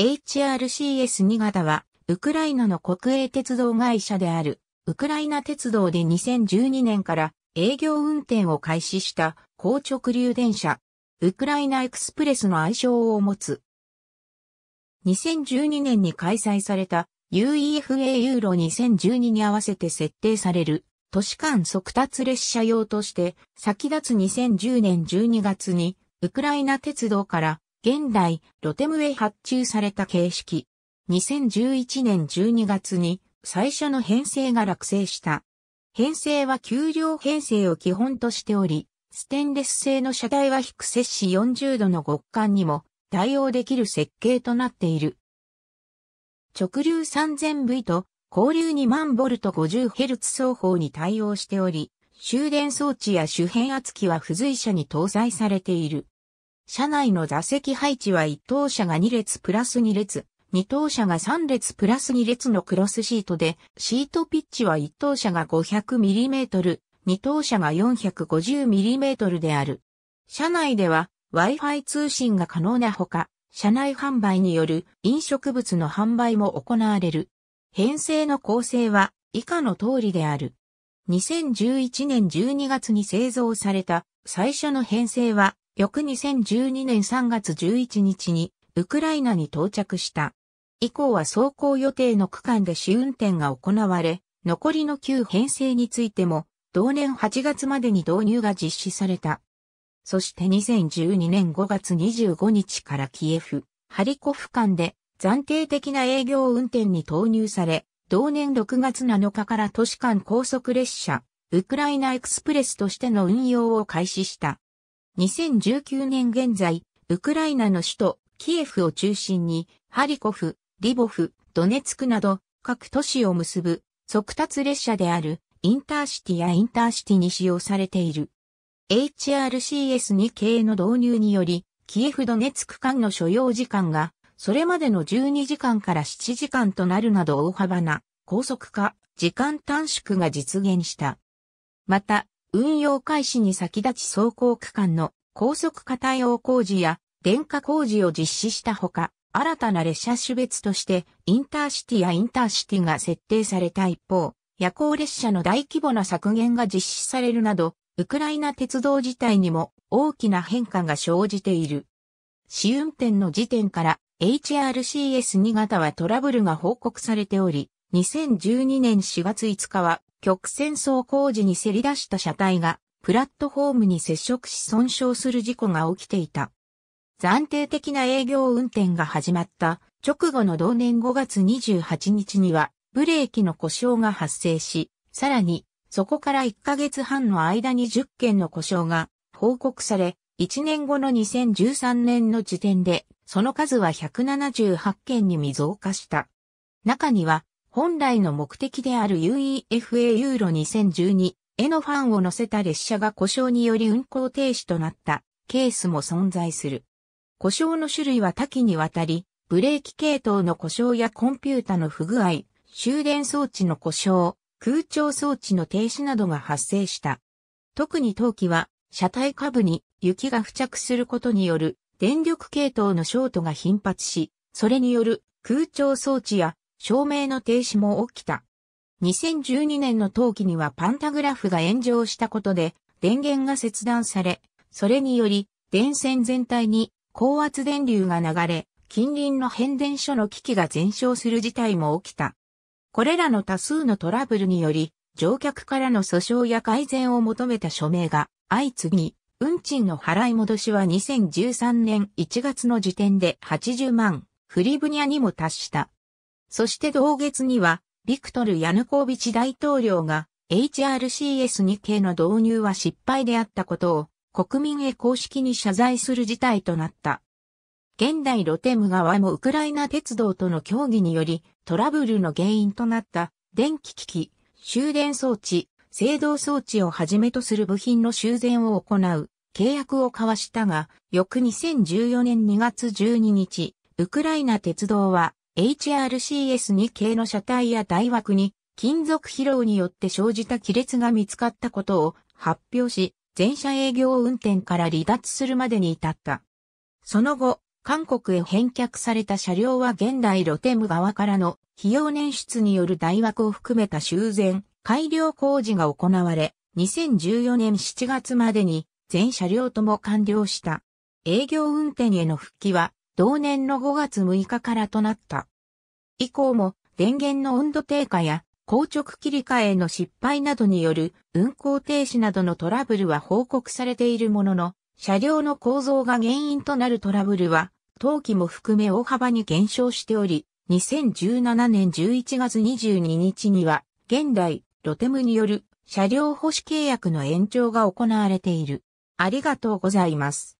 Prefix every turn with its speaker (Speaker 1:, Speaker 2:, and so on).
Speaker 1: HRCS 新潟は、ウクライナの国営鉄道会社である、ウクライナ鉄道で2012年から営業運転を開始した高直流電車、ウクライナエクスプレスの愛称を持つ。2012年に開催された UEFA ユーロ2012に合わせて設定される都市間速達列車用として先立つ2010年12月にウクライナ鉄道から現代、ロテムへ発注された形式。2011年12月に最初の編成が落成した。編成は給料編成を基本としており、ステンレス製の車体は低摂氏40度の極寒にも対応できる設計となっている。直流 3000V と交流2万ボルト 50Hz 双方に対応しており、終電装置や周辺圧機は付随車に搭載されている。車内の座席配置は1等車が2列プラス2列、2等車が3列プラス2列のクロスシートで、シートピッチは1等車が 500mm、2等車が 450mm である。車内では Wi-Fi 通信が可能なほか、車内販売による飲食物の販売も行われる。編成の構成は以下の通りである。2011年12月に製造された最初の編成は翌2012年3月11日にウクライナに到着した。以降は走行予定の区間で試運転が行われ、残りの旧編成についても、同年8月までに導入が実施された。そして2012年5月25日からキエフ、ハリコフ間で暫定的な営業運転に投入され、同年6月7日から都市間高速列車、ウクライナエクスプレスとしての運用を開始した。2019年現在、ウクライナの首都キエフを中心に、ハリコフ、リボフ、ドネツクなど各都市を結ぶ速達列車であるインターシティやインターシティに使用されている。HRCS2 系の導入により、キエフドネツク間の所要時間が、それまでの12時間から7時間となるなど大幅な高速化、時間短縮が実現した。また、運用開始に先立ち走行区間の高速化対応工事や電化工事を実施したほか、新たな列車種別としてインターシティやインターシティが設定された一方、夜行列車の大規模な削減が実施されるなど、ウクライナ鉄道自体にも大きな変化が生じている。試運転の時点から HRCS2 型はトラブルが報告されており、2012年4月5日は曲線走工時にせり出した車体が、プラットフォームに接触し損傷する事故が起きていた。暫定的な営業運転が始まった直後の同年5月28日にはブレーキの故障が発生し、さらにそこから1ヶ月半の間に10件の故障が報告され、1年後の2013年の時点でその数は178件に未増加した。中には本来の目的である UEFA ユーロ2012へのファンを乗せた列車が故障により運行停止となったケースも存在する。故障の種類は多岐にわたり、ブレーキ系統の故障やコンピュータの不具合、終電装置の故障、空調装置の停止などが発生した。特に冬季は、車体下部に雪が付着することによる電力系統のショートが頻発し、それによる空調装置や照明の停止も起きた。2012年の冬季にはパンタグラフが炎上したことで、電源が切断され、それにより、電線全体に高圧電流が流れ、近隣の変電所の機器が全焼する事態も起きた。これらの多数のトラブルにより、乗客からの訴訟や改善を求めた署名が相次ぎ、運賃の払い戻しは2013年1月の時点で80万フリブニャにも達した。そして同月には、ビクトル・ヤヌコービチ大統領が HRCS2 系の導入は失敗であったことを国民へ公式に謝罪する事態となった。現代ロテム側もウクライナ鉄道との協議によりトラブルの原因となった電気機器、終電装置、制動装置をはじめとする部品の修繕を行う契約を交わしたが、翌2014年2月12日、ウクライナ鉄道は HRCS2 系の車体や台枠に金属疲労によって生じた亀裂が見つかったことを発表し、全車営業運転から離脱するまでに至った。その後、韓国へ返却された車両は現代ロテム側からの費用捻出による大枠を含めた修繕、改良工事が行われ、2014年7月までに全車両とも完了した。営業運転への復帰は同年の5月6日からとなった。以降も電源の温度低下や硬直切り替えの失敗などによる運行停止などのトラブルは報告されているものの、車両の構造が原因となるトラブルは、冬季も含め大幅に減少しており、2017年11月22日には、現代、ロテムによる車両保守契約の延長が行われている。ありがとうございます。